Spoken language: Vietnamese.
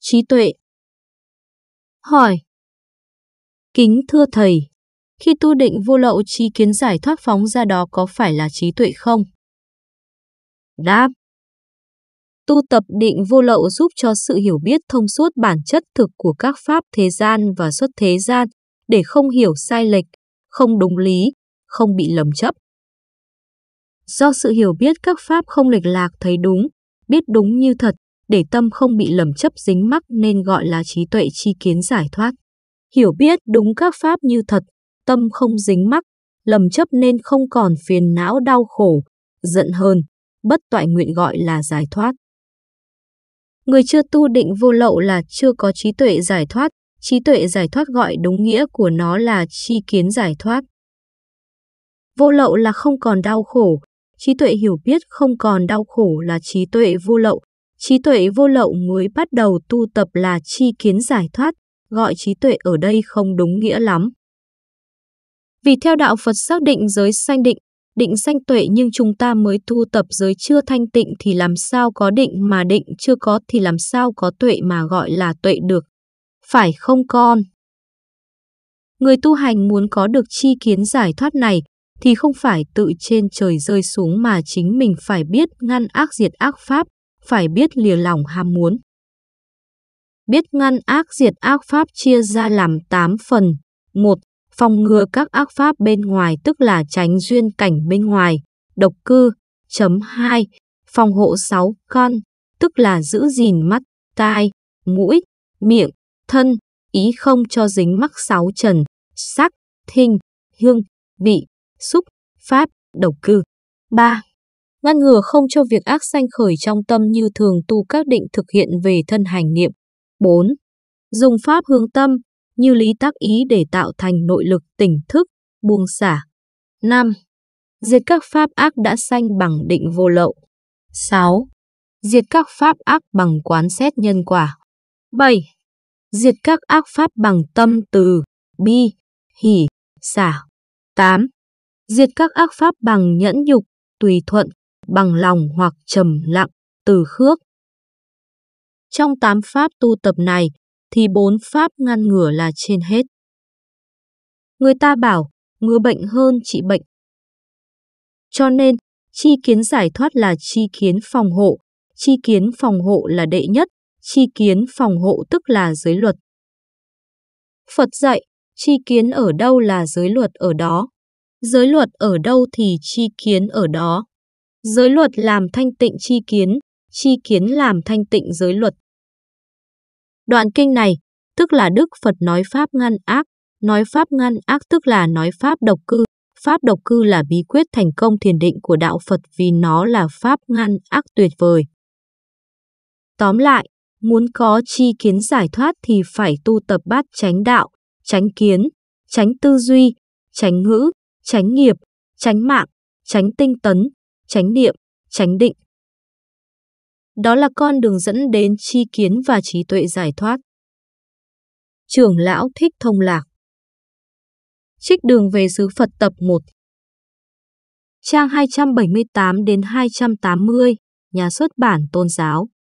trí tuệ. Hỏi Kính thưa Thầy, khi tu định vô lậu trí kiến giải thoát phóng ra đó có phải là trí tuệ không? Đáp Tu tập định vô lậu giúp cho sự hiểu biết thông suốt bản chất thực của các pháp thế gian và xuất thế gian để không hiểu sai lệch, không đúng lý, không bị lầm chấp. Do sự hiểu biết các pháp không lệch lạc thấy đúng, biết đúng như thật để tâm không bị lầm chấp dính mắc nên gọi là trí tuệ chi kiến giải thoát. Hiểu biết đúng các pháp như thật, tâm không dính mắc, lầm chấp nên không còn phiền não đau khổ, giận hơn, bất toại nguyện gọi là giải thoát. Người chưa tu định vô lậu là chưa có trí tuệ giải thoát, trí tuệ giải thoát gọi đúng nghĩa của nó là chi kiến giải thoát. Vô lậu là không còn đau khổ, trí tuệ hiểu biết không còn đau khổ là trí tuệ vô lậu, Trí tuệ vô lậu mới bắt đầu tu tập là chi kiến giải thoát, gọi trí tuệ ở đây không đúng nghĩa lắm. Vì theo đạo Phật xác định giới sanh định, định sanh tuệ nhưng chúng ta mới tu tập giới chưa thanh tịnh thì làm sao có định mà định chưa có thì làm sao có tuệ mà gọi là tuệ được. Phải không con? Người tu hành muốn có được chi kiến giải thoát này thì không phải tự trên trời rơi xuống mà chính mình phải biết ngăn ác diệt ác pháp, phải biết lìa lòng ham muốn. Biết ngăn ác diệt ác pháp chia ra làm 8 phần. 1. Phòng ngừa các ác pháp bên ngoài tức là tránh duyên cảnh bên ngoài, độc cư. Chấm 2. Phòng hộ 6 con, tức là giữ gìn mắt, tai, mũi, miệng, thân, ý không cho dính mắc sáu trần, sắc, thinh, hương, vị, xúc, pháp, độc cư. 3 ngăn ngừa không cho việc ác sanh khởi trong tâm như thường tu các định thực hiện về thân hành niệm. 4. Dùng pháp hướng tâm như lý tác ý để tạo thành nội lực tỉnh thức, buông xả. 5. Diệt các pháp ác đã sanh bằng định vô lậu. 6. Diệt các pháp ác bằng quán xét nhân quả. 7. Diệt các ác pháp bằng tâm từ, bi, hỷ, xả. 8. Diệt các ác pháp bằng nhẫn nhục, tùy thuận, bằng lòng hoặc trầm lặng, từ khước. Trong tám pháp tu tập này, thì bốn pháp ngăn ngừa là trên hết. Người ta bảo, ngừa bệnh hơn trị bệnh. Cho nên, chi kiến giải thoát là chi kiến phòng hộ, chi kiến phòng hộ là đệ nhất, chi kiến phòng hộ tức là giới luật. Phật dạy, chi kiến ở đâu là giới luật ở đó. Giới luật ở đâu thì chi kiến ở đó. Giới luật làm thanh tịnh chi kiến, chi kiến làm thanh tịnh giới luật. Đoạn kinh này, tức là Đức Phật nói pháp ngăn ác, nói pháp ngăn ác tức là nói pháp độc cư. Pháp độc cư là bí quyết thành công thiền định của đạo Phật vì nó là pháp ngăn ác tuyệt vời. Tóm lại, muốn có chi kiến giải thoát thì phải tu tập bát tránh đạo, tránh kiến, tránh tư duy, tránh ngữ, tránh nghiệp, tránh mạng, tránh tinh tấn, chánh niệm, chánh định. Đó là con đường dẫn đến chi kiến và trí tuệ giải thoát. Trưởng lão thích thông lạc Trích đường về xứ Phật tập 1 Trang 278 đến 280, nhà xuất bản tôn giáo.